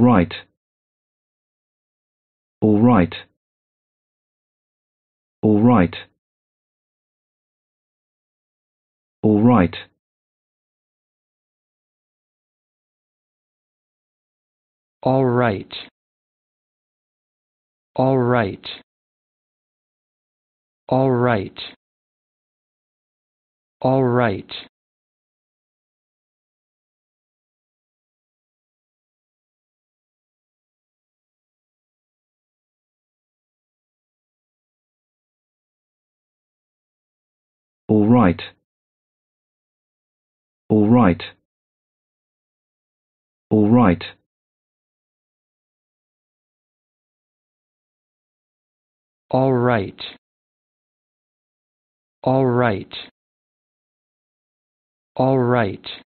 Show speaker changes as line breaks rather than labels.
All right. All right. All right. All right. All right. All right. All right. All right. right. All right. All right. All right. All right. All right.